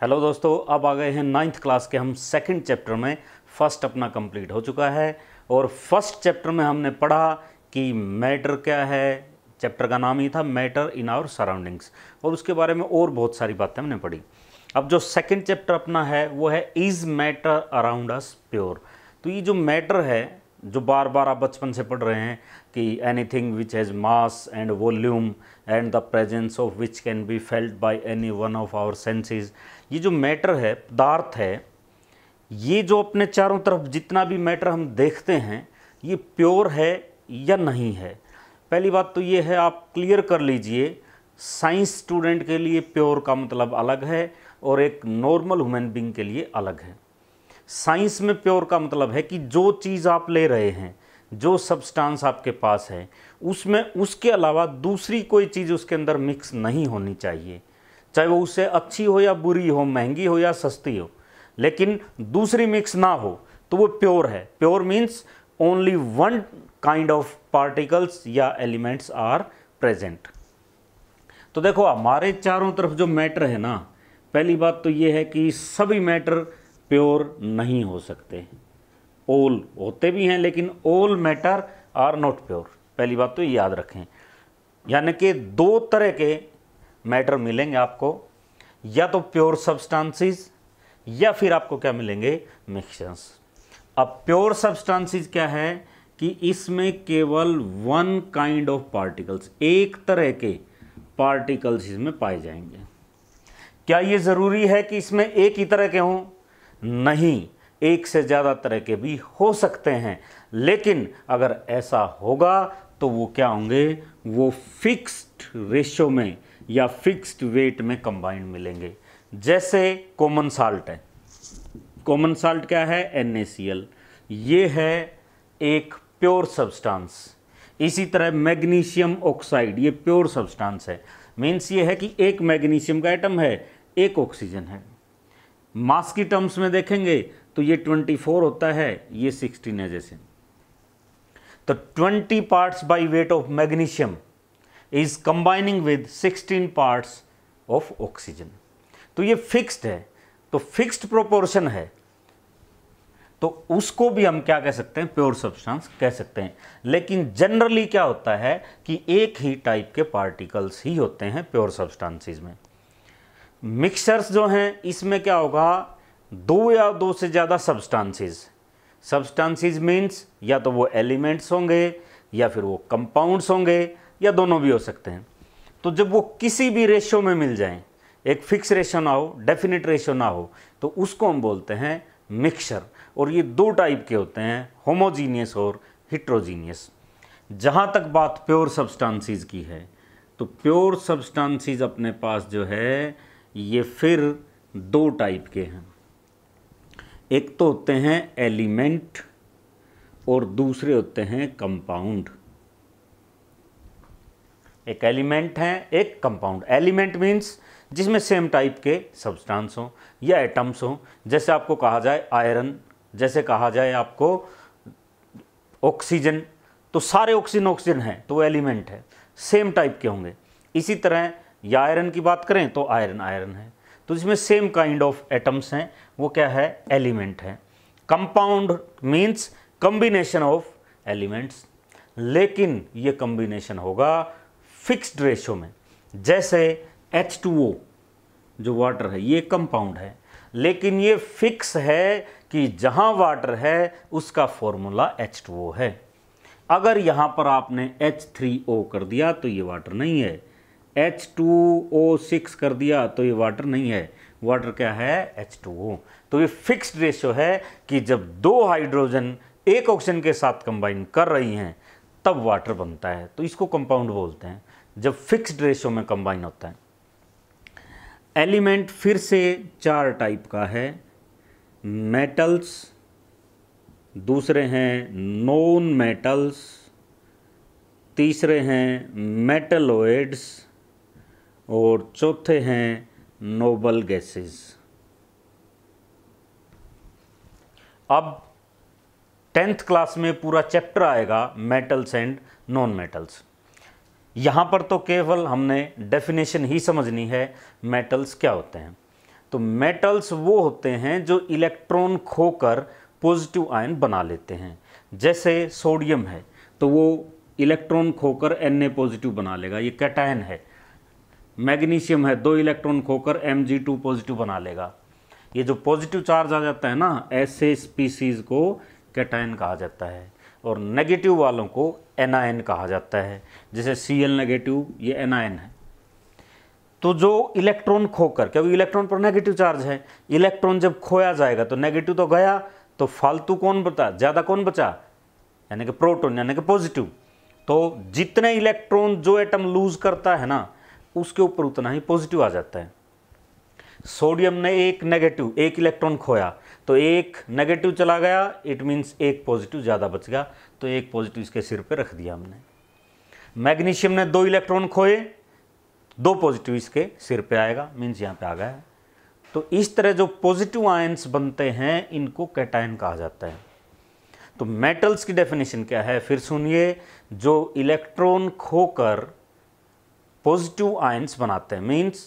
hello दोस्तों अब आ गए हैं नाइन्थ क्लास के हम सेकंड चैप्टर में फर्स्ट अपना कंप्लीट हो चुका है और फर्स्ट चैप्टर में हमने पढ़ा कि मैटर क्या है चैप्टर का नाम ही था मैटर इन आवर सराउंडिंग्स और उसके बारे में और बहुत सारी बातें हमने पढ़ी अब जो सेकंड चैप्टर अपना है वो है is matter around us pure तो ये जो मैटर है जो बार बार आप बचपन से पढ़ रहे हैं कि anything which has mass and volume and the presence of which can be felt by any one of our senses ये जो मैटर है पदार्थ है ये जो अपने चारों तरफ जितना भी मैटर हम देखते हैं ये प्योर है या नहीं है पहली बात तो ये है आप क्लियर कर लीजिए साइंस स्टूडेंट के लिए प्योर का मतलब अलग है और एक नॉर्मल ह्यूमन बींग के लिए अलग है साइंस में प्योर का मतलब है कि जो चीज़ आप ले रहे हैं जो सब्सटेंस आपके पास है उसमें उसके अलावा दूसरी कोई चीज़ उसके अंदर मिक्स नहीं होनी चाहिए चाहे वो उससे अच्छी हो या बुरी हो महंगी हो या सस्ती हो लेकिन दूसरी मिक्स ना हो तो वो प्योर है pure means only one kind of particles या एलिमेंट्स आर प्रेजेंट तो देखो हमारे चारों तरफ जो मैटर है ना पहली बात तो ये है कि सभी मैटर प्योर नहीं हो सकते ओल होते भी हैं लेकिन ओल मैटर आर नॉट प्योर पहली बात तो याद रखें यानी कि दो तरह के मैटर मिलेंगे आपको या तो प्योर सब्सटेंसेस या फिर आपको क्या मिलेंगे मिक्सचर्स अब प्योर सब्सटेंसेस क्या है कि इसमें केवल वन काइंड ऑफ पार्टिकल्स एक तरह के पार्टिकल्स इसमें पाए जाएंगे क्या ये ज़रूरी है कि इसमें एक ही तरह के हों नहीं एक से ज़्यादा तरह के भी हो सकते हैं लेकिन अगर ऐसा होगा तो वो क्या होंगे वो फिक्स्ड रेशो में या फिक्स्ड वेट में कंबाइंड मिलेंगे जैसे कॉमन साल्ट है कॉमन साल्ट क्या है एन ये है एक प्योर सब्सटेंस इसी तरह मैग्नीशियम ऑक्साइड ये प्योर सब्सटेंस है मीन्स ये है कि एक मैग्नीशियम का आइटम है एक ऑक्सीजन है मास की टर्म्स में देखेंगे तो ये 24 होता है ये 16 है जैसे तो 20 parts by weight of magnesium is combining with 16 parts of oxygen तो ये फिक्स्ड है तो फिक्स्ड प्रोपोर्शन है तो उसको भी हम क्या कह सकते हैं प्योर सब्सटेंस कह सकते हैं लेकिन जनरली क्या होता है कि एक ही टाइप के पार्टिकल्स ही होते हैं प्योर सब्सटेंसेस में मिक्सचर्स जो हैं इसमें क्या होगा दो या दो से ज़्यादा सब्सटेंसेस सब्सटेंसेस मीन्स या तो वो एलिमेंट्स होंगे या फिर वो कंपाउंड्स होंगे या दोनों भी हो सकते हैं तो जब वो किसी भी रेशो में मिल जाएं एक फिक्स रेशो ना हो डेफिनेट रेशो ना हो तो उसको हम बोलते हैं मिक्सचर और ये दो टाइप के होते हैं होमोजीनियस और हिट्रोजीनियस जहाँ तक बात प्योर सब्सटेंसेस की है तो प्योर सब्सटेंसेस अपने पास जो है ये फिर दो टाइप के हैं एक तो होते हैं एलिमेंट और दूसरे होते हैं कंपाउंड एक एलिमेंट है एक कंपाउंड एलिमेंट मीन्स जिसमें सेम टाइप के सब्सटेंस हों या एटम्स हों जैसे आपको कहा जाए आयरन जैसे कहा जाए आपको ऑक्सीजन तो सारे ऑक्सीजन ऑक्सीजन हैं तो वो एलिमेंट है सेम टाइप के होंगे इसी तरह या आयरन की बात करें तो आयरन आयरन है तो इसमें सेम काइंड ऑफ एटम्स हैं वो क्या है एलिमेंट हैं compound means combination of elements लेकिन ये कम्बिनेशन होगा फिक्स्ड रेशो में जैसे H2O जो वाटर है ये कंपाउंड है लेकिन ये फिक्स है कि जहाँ वाटर है उसका फॉर्मूला H2O है अगर यहाँ पर आपने H3O कर दिया तो ये वाटर नहीं है एच टू ओ सिक्स कर दिया तो ये वाटर नहीं है वाटर क्या है एच टू ओ तो ये फिक्स्ड रेशियो है कि जब दो हाइड्रोजन एक ऑक्सीजन के साथ कंबाइन कर रही हैं तब वाटर बनता है तो इसको कंपाउंड बोलते हैं जब फिक्स्ड रेशियो में कंबाइन होता है एलिमेंट फिर से चार टाइप का है मेटल्स दूसरे हैं नॉन मेटल्स तीसरे हैं मेटलोइड्स और चौथे हैं नोबल गैसेस अब टेंथ क्लास में पूरा चैप्टर आएगा मेटल्स एंड नॉन मेटल्स यहाँ पर तो केवल हमने डेफिनेशन ही समझनी है मेटल्स क्या होते हैं तो मेटल्स वो होते हैं जो इलेक्ट्रॉन खोकर पॉजिटिव आयन बना लेते हैं जैसे सोडियम है तो वो इलेक्ट्रॉन खोकर एन ए पॉजिटिव बना लेगा ये कैटायन है मैग्नीशियम है दो इलेक्ट्रॉन खोकर एम जी टू पॉजिटिव बना लेगा ये जो पॉजिटिव चार्ज आ जाता है ना ऐसे स्पीसीज को कैटायन कहा जाता है और नेगेटिव वालों को एनाइन कहा जाता है जैसे सी एल नेगेटिव ये एनाइन है तो जो इलेक्ट्रॉन खोकर क्योंकि इलेक्ट्रॉन पर नेगेटिव चार्ज है इलेक्ट्रॉन जब खोया जाएगा तो नेगेटिव तो गया तो फालतू कौन बचा ज़्यादा कौन बचा यानी कि प्रोटोन यानी कि पॉजिटिव तो जितने इलेक्ट्रॉन जो एटम लूज करता है ना उसके ऊपर उतना ही पॉजिटिव आ जाता है सोडियम ने एक नेगेटिव एक इलेक्ट्रॉन खोया तो एक नेगेटिव चला गया इट मीन्स एक पॉजिटिव ज़्यादा बच गया तो एक पॉजिटिव इसके सिर पे रख दिया हमने मैग्नीशियम ने दो इलेक्ट्रॉन खोए दो पॉजिटिव इसके सिर पे आएगा मीन्स यहाँ पे आ गया तो इस तरह जो पॉजिटिव आयंस बनते हैं इनको कैटाइन कहा जाता है तो मेटल्स की डेफिनेशन क्या है फिर सुनिए जो इलेक्ट्रॉन खोकर पॉजिटिव आयंस बनाते हैं means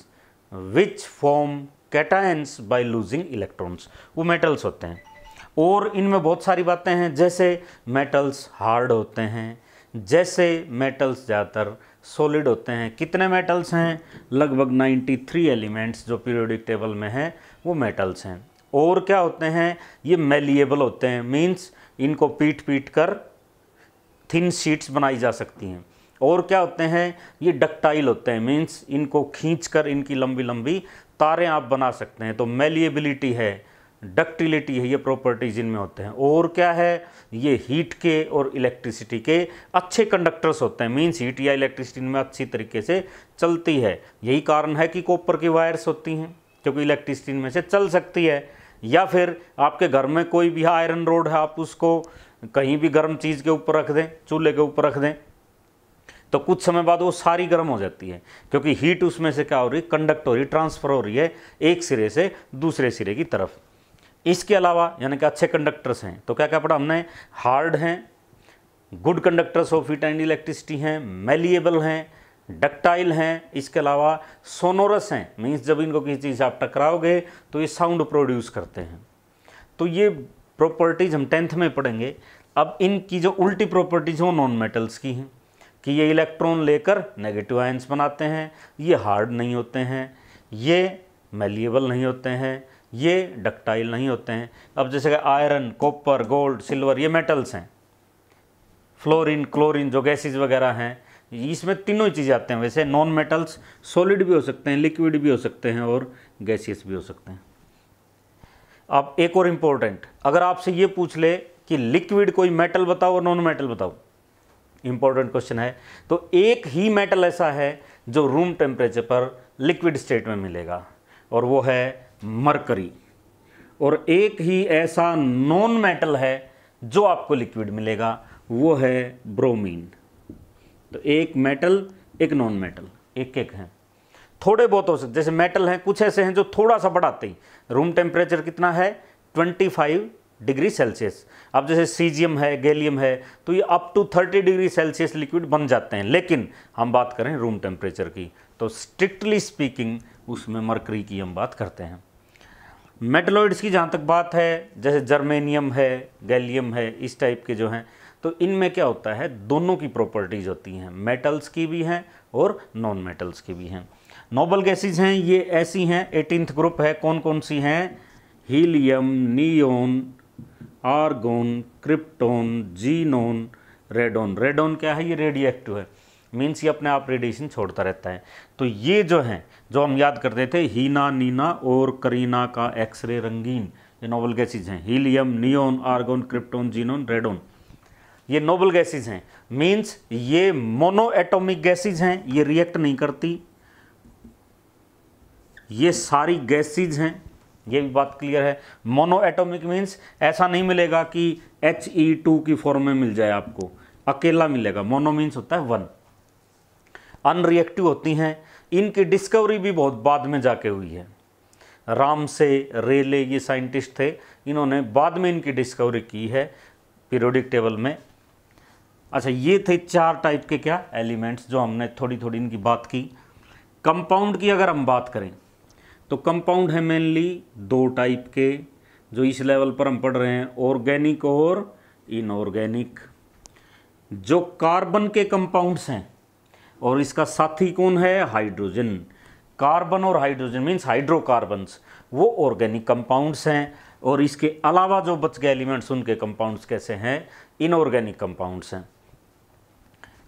which form cations by losing electrons वो मेटल्स होते हैं और इनमें बहुत सारी बातें हैं जैसे मेटल्स हार्ड होते हैं जैसे मेटल्स ज़्यादातर सॉलिड होते हैं कितने मेटल्स हैं लगभग 93 एलिमेंट्स जो पीरियोडिक टेबल में हैं वो मेटल्स हैं और क्या होते हैं ये मेलिएबल होते हैं मीन्स इनको पीट पीट कर थिन शीट्स बनाई जा सकती हैं और क्या होते हैं ये डक्टाइल होते हैं मीन्स इनको खींचकर इनकी लंबी लंबी तारें आप बना सकते हैं तो मेलिएबिलिटी है डक्टिलिटी है ये प्रॉपर्टीज इनमें होते हैं और क्या है ये हीट के और इलेक्ट्रिसिटी के अच्छे कंडक्टर्स होते हैं मीन्स हीट या इलेक्ट्रिसिटी इनमें अच्छी तरीके से चलती है यही कारण है कि कॉपर की वायर्स होती हैं क्योंकि इलेक्ट्रिसिटी इनमें से चल सकती है या फिर आपके घर में कोई भी आयरन रोड है आप उसको कहीं भी गर्म चीज़ के ऊपर रख दें चूल्हे के ऊपर रख दें तो कुछ समय बाद वो सारी गर्म हो जाती है क्योंकि हीट उसमें से क्या हो रही है कंडक्ट हो रही ट्रांसफ़र हो रही है एक सिरे से दूसरे सिरे की तरफ इसके अलावा यानी कि अच्छे कंडक्टर्स हैं तो क्या क्या पड़ा हमने हार्ड हैं good conductors of heat and electricity हैं मेलिएबल हैं डक्टाइल हैं इसके अलावा सोनोरस हैं मीन्स जब इनको किसी चीज़ से आप टकराओगे तो ये साउंड प्रोड्यूस करते हैं तो ये प्रॉपर्टीज़ हम टेंथ में पढ़ेंगे अब इनकी जो उल्टी प्रॉपर्टीज़ हैं वो नॉन मेटल्स की हैं कि ये इलेक्ट्रॉन लेकर नेगेटिव आयंस बनाते हैं ये हार्ड नहीं होते हैं ये मेलिएबल नहीं होते हैं ये डक्टाइल नहीं होते हैं अब जैसे कि आयरन कॉपर गोल्ड सिल्वर ये मेटल्स हैं फ्लोरीन क्लोरीन जो गैसेज वगैरह हैं इसमें तीनों ही चीज़ें आते हैं वैसे नॉन मेटल्स सॉलिड भी हो सकते हैं लिक्विड भी हो सकते हैं और गैसियस भी हो सकते हैं अब एक और इम्पोर्टेंट अगर आपसे ये पूछ ले कि लिक्विड कोई मेटल बताओ और नॉन मेटल बताओ इंपॉर्टेंट क्वेश्चन है तो एक ही मेटल ऐसा है जो रूम टेम्परेचर पर लिक्विड स्टेट में मिलेगा और वो है मरकरी और एक ही ऐसा नॉन मेटल है जो आपको लिक्विड मिलेगा वो है ब्रोमीन तो एक मेटल एक नॉन मेटल एक एक हैं थोड़े बहुत हो सकते जैसे मेटल हैं कुछ ऐसे हैं जो थोड़ा सा बढ़ाते ही रूम टेम्परेचर कितना है 25 डिग्री सेल्सियस अब जैसे सीजियम है गैलियम है तो ये up to 30 degree Celsius liquid बन जाते हैं लेकिन हम बात करें रूम टेम्परेचर की तो स्ट्रिक्टली स्पीकिंग उसमें मरकरी की हम बात करते हैं मेटलॉइड्स की जहाँ तक बात है जैसे जर्मेनियम है गैलियम है इस टाइप के जो हैं तो इनमें क्या होता है दोनों की प्रॉपर्टीज़ होती हैं मेटल्स की भी हैं और नॉन मेटल्स की भी हैं नोबल गैसेज हैं ये ऐसी हैं एटीनथ ग्रुप है कौन कौन सी हैं helium neon argon krypton xenon radon radon क्या है ये रेडिएक्टिव है मीन्स ये अपने आप रेडिएशन छोड़ता रहता है तो ये जो है जो हम याद करते थे हीना नीना और करीना का एक्सरे रंगीन ये नोबल गैसेज हैं helium neon argon krypton xenon radon ये नोबल गैसेज हैं मीन्स ये मोनो एटोमिक गैसेज हैं ये रिएक्ट नहीं करती ये सारी गैसेज हैं ये भी बात क्लियर है मोनो एटोमिक मीन्स ऐसा नहीं मिलेगा कि एच ई टू की फॉर्म में मिल जाए आपको अकेला मिलेगा मोनो मीन्स होता है वन अनरिएक्टिव होती हैं इनकी डिस्कवरी भी बहुत बाद में जाके हुई है राम से रेले ये साइंटिस्ट थे इन्होंने बाद में इनकी डिस्कवरी की है पीरियोडिक टेबल में अच्छा ये थे चार टाइप के क्या एलिमेंट्स जो हमने थोड़ी थोड़ी इनकी बात की कंपाउंड की अगर हम बात करें तो कंपाउंड है मेनली दो टाइप के जो इस लेवल पर हम पढ़ रहे हैं ऑर्गेनिक और इनऑर्गेनिक जो कार्बन के कंपाउंड्स हैं और इसका साथी कौन है हाइड्रोजन कार्बन और हाइड्रोजन मीन्स हाइड्रोकार्बन्स वो ऑर्गेनिक कंपाउंड्स हैं और इसके अलावा जो बच गए एलिमेंट्स उनके कंपाउंड्स कैसे हैं इनऑर्गेनिक कंपाउंड्स हैं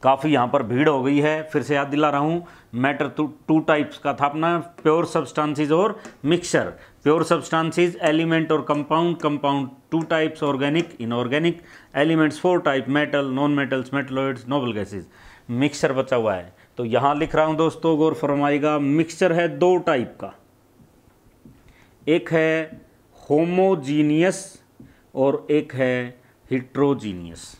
काफ़ी यहाँ पर भीड़ हो गई है फिर से याद दिला रहा हूँ मैटर टू टाइप्स का था अपना प्योर सब्सटेंसेस और मिक्सचर प्योर सब्सटेंसेस एलिमेंट और compound compound two types organic inorganic elements four type metal non metals metalloids noble gases mixture बचा हुआ है तो यहाँ लिख रहा हूँ दोस्तों गौर फरमाएगा मिक्सचर है दो टाइप का एक है होमोजीनियस और एक है हिट्रोजीनियस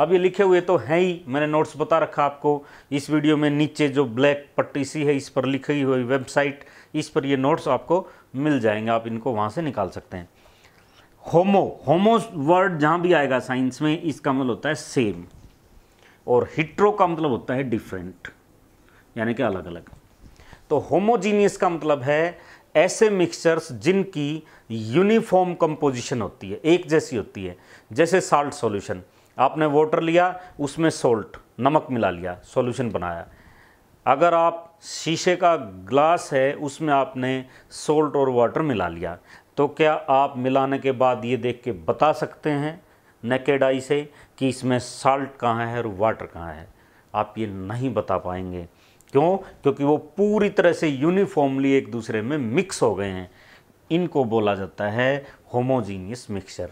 अब ये लिखे हुए तो हैं ही मैंने नोट्स बता रखा आपको इस वीडियो में नीचे जो ब्लैक पट्टी सी है इस पर लिखी हुई वेबसाइट इस पर ये नोट्स आपको मिल जाएंगे आप इनको वहाँ से निकाल सकते हैं होमो होमो वर्ड जहाँ भी आएगा साइंस में इसका मतलब होता है सेम और हिट्रो का मतलब होता है डिफरेंट यानी कि अलग अलग तो होमोजीनियस का मतलब है ऐसे मिक्सचर्स जिनकी यूनिफॉर्म कंपोजिशन होती है एक जैसी होती है जैसे साल्ट सॉल्यूशन आपने वाटर लिया उसमें सोल्ट नमक मिला लिया सॉल्यूशन बनाया अगर आप शीशे का ग्लास है उसमें आपने सोल्ट और वाटर मिला लिया तो क्या आप मिलाने के बाद ये देख के बता सकते हैं नेकेड आई से कि इसमें साल्ट कहाँ है और वाटर कहाँ है आप ये नहीं बता पाएंगे क्यों क्योंकि वो पूरी तरह से यूनिफॉर्मली एक दूसरे में मिक्स हो गए हैं इनको बोला जाता है होमोजीनियस मिक्सचर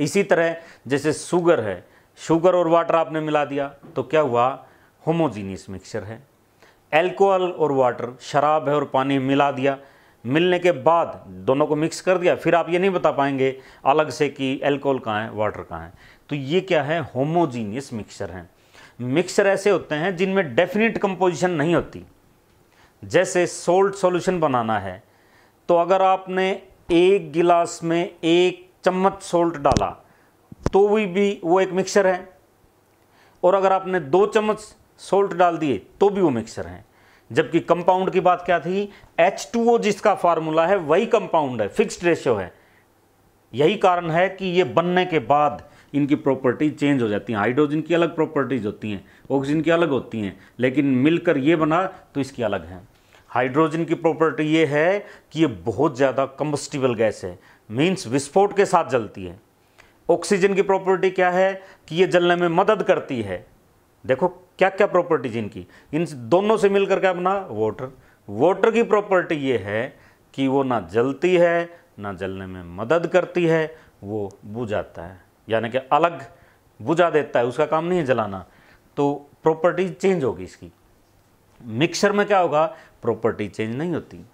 इसी तरह जैसे शुगर है शुगर और वाटर आपने मिला दिया तो क्या हुआ होमोजीनियस मिक्सचर है एल्कोहल और वाटर शराब है और पानी मिला दिया मिलने के बाद दोनों को मिक्स कर दिया फिर आप ये नहीं बता पाएंगे अलग से कि एल्कोहल कहाँ है वाटर कहाँ है तो ये क्या है होमोजीनियस मिक्सचर हैं मिक्सचर ऐसे होते हैं जिनमें डेफिनेट कंपोजिशन नहीं होती जैसे सोल्ट सॉल्यूशन बनाना है तो अगर आपने एक गिलास में एक चम्मच सोल्ट डाला तो भी, भी वो एक मिक्सर है और अगर आपने दो चम्मच सोल्ट डाल दिए तो भी वो मिक्सर है जबकि कंपाउंड की बात क्या थी एच टू ओ जिसका फार्मूला है वही कंपाउंड है फिक्स्ड रेशियो है यही कारण है कि ये बनने के बाद इनकी प्रॉपर्टी चेंज हो जाती हैं हाइड्रोजन की अलग प्रॉपर्टीज होती हैं ऑक्सीजन की अलग होती हैं लेकिन मिलकर ये बना तो इसकी अलग है हाइड्रोजन की प्रॉपर्टी ये है कि ये बहुत ज़्यादा कंबस्टिबल गैस है मीन्स विस्फोट के साथ जलती है ऑक्सीजन की प्रॉपर्टी क्या है कि ये जलने में मदद करती है देखो क्या क्या प्रॉपर्टीज इनकी इन दोनों से मिलकर क्या अपना वाटर वाटर की प्रॉपर्टी ये है कि वो ना जलती है ना जलने में मदद करती है वो बुझाता है यानी कि अलग बुझा देता है उसका काम नहीं है जलाना तो प्रॉपर्टी चेंज होगी इसकी मिक्सर में क्या होगा प्रॉपर्टी चेंज नहीं होती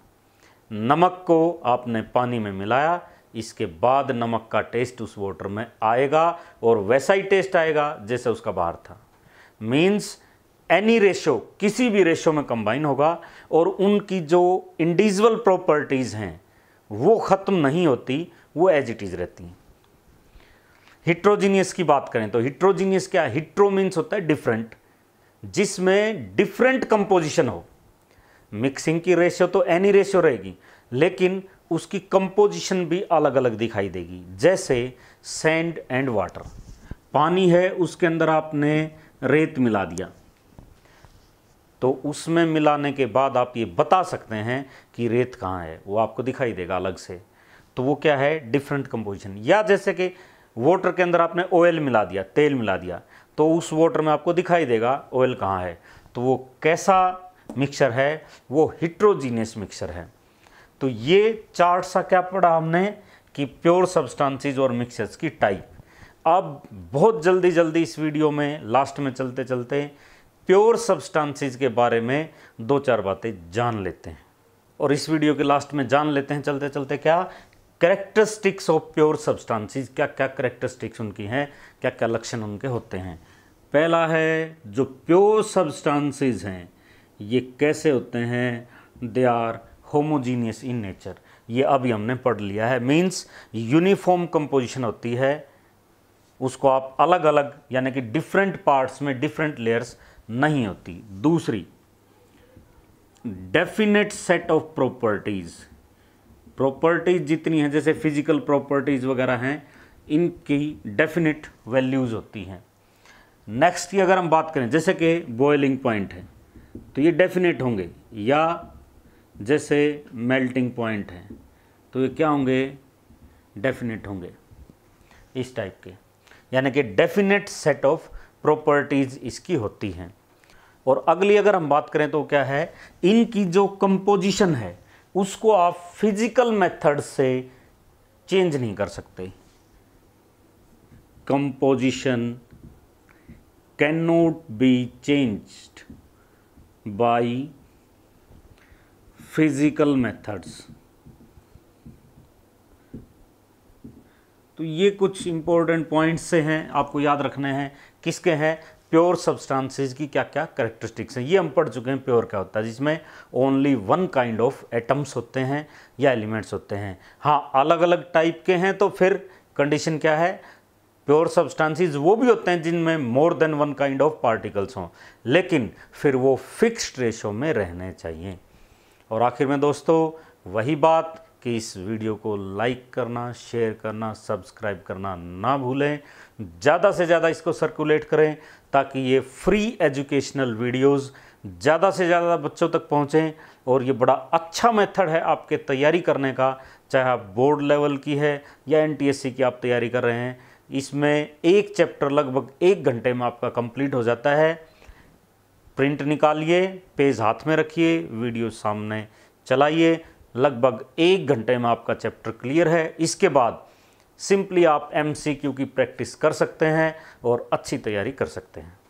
नमक को आपने पानी में मिलाया इसके बाद नमक का टेस्ट उस वाटर में आएगा और वैसा ही टेस्ट आएगा जैसे उसका बाहर था मीन्स एनी रेशो किसी भी रेशो में कंबाइन होगा और उनकी जो इंडिविजुअल प्रॉपर्टीज़ हैं वो ख़त्म नहीं होती वो एज इट इज़ रहती हैं हिट्रोजीनियस की बात करें तो हिट्रोजीनियस क्या हिट्रो मीन्स होता है डिफरेंट जिसमें डिफरेंट कंपोजिशन हो मिक्सिंग की रेशियो तो एनी रेशियो रहेगी लेकिन उसकी कंपोजिशन भी अलग अलग दिखाई देगी जैसे सैंड एंड वाटर पानी है उसके अंदर आपने रेत मिला दिया तो उसमें मिलाने के बाद आप ये बता सकते हैं कि रेत कहाँ है वो आपको दिखाई देगा अलग से तो वो क्या है डिफरेंट कंपोजिशन या जैसे कि वाटर के अंदर आपने ऑयल मिला दिया तेल मिला दिया तो उस वाटर में आपको दिखाई देगा ऑयल कहाँ है तो वो कैसा मिक्सर है वो हिट्रोजीनियस मिक्सर है तो ये चार्ट सा क्या पढ़ा हमने कि प्योर सब्सटेंसेस और मिक्सचर्स की टाइप अब बहुत जल्दी जल्दी इस वीडियो में लास्ट में चलते चलते प्योर सब्सटेंसेस के बारे में दो चार बातें जान लेते हैं और इस वीडियो के लास्ट में जान लेते हैं चलते चलते क्या करेक्टरिस्टिक्स ऑफ प्योर सब्सटेंसेस क्या क्या करेक्टरिस्टिक्स उनकी हैं क्या क्या लक्षण उनके होते हैं पहला है जो प्योर सब्सटेंसेस हैं ये कैसे होते हैं they are homogeneous in nature ये अभी हमने पढ़ लिया है मीन्स यूनिफॉर्म कंपोजिशन होती है उसको आप अलग अलग यानी कि डिफरेंट पार्ट्स में डिफरेंट लेयर्स नहीं होती दूसरी definite set of properties properties जितनी हैं जैसे फिजिकल प्रॉपर्टीज़ वगैरह हैं इनकी डेफिनेट वैल्यूज़ होती हैं नेक्स्ट की अगर हम बात करें जैसे कि बॉइलिंग पॉइंट है तो ये डेफिनेट होंगे या जैसे मेल्टिंग पॉइंट हैं तो ये क्या होंगे डेफिनेट होंगे इस टाइप के यानी कि डेफिनेट सेट ऑफ प्रॉपर्टीज़ इसकी होती हैं और अगली अगर हम बात करें तो क्या है इनकी जो कंपोजिशन है उसको आप फिजिकल मेथड से चेंज नहीं कर सकते composition can not be changed by physical methods तो ये कुछ इम्पोर्टेंट पॉइंट्स से हैं आपको याद रखने हैं किसके हैं प्योर सब्सटेंसेस की क्या क्या करेक्टरिस्टिक्स हैं ये हम पढ़ चुके हैं प्योर क्या होता है जिसमें only one kind of atoms होते हैं या एलिमेंट्स होते हैं हाँ अलग अलग टाइप के हैं तो फिर कंडीशन क्या है प्योर सब्सटेंसेस वो भी होते हैं जिनमें more than one kind of particles हों लेकिन फिर वो फिक्स्ड रेशो में रहने चाहिए और आखिर में दोस्तों वही बात कि इस वीडियो को लाइक करना शेयर करना सब्सक्राइब करना ना भूलें ज़्यादा से ज़्यादा इसको सर्कुलेट करें ताकि ये फ्री एजुकेशनल वीडियोस ज़्यादा से ज़्यादा बच्चों तक पहुँचें और ये बड़ा अच्छा मेथड है आपके तैयारी करने का चाहे आप बोर्ड लेवल की है या एन की आप तैयारी कर रहे हैं इसमें एक चैप्टर लगभग एक घंटे में आपका कंप्लीट हो जाता है प्रिंट निकालिए पेज हाथ में रखिए वीडियो सामने चलाइए लगभग एक घंटे में आपका चैप्टर क्लियर है इसके बाद सिंपली आप एमसीक्यू की प्रैक्टिस कर सकते हैं और अच्छी तैयारी कर सकते हैं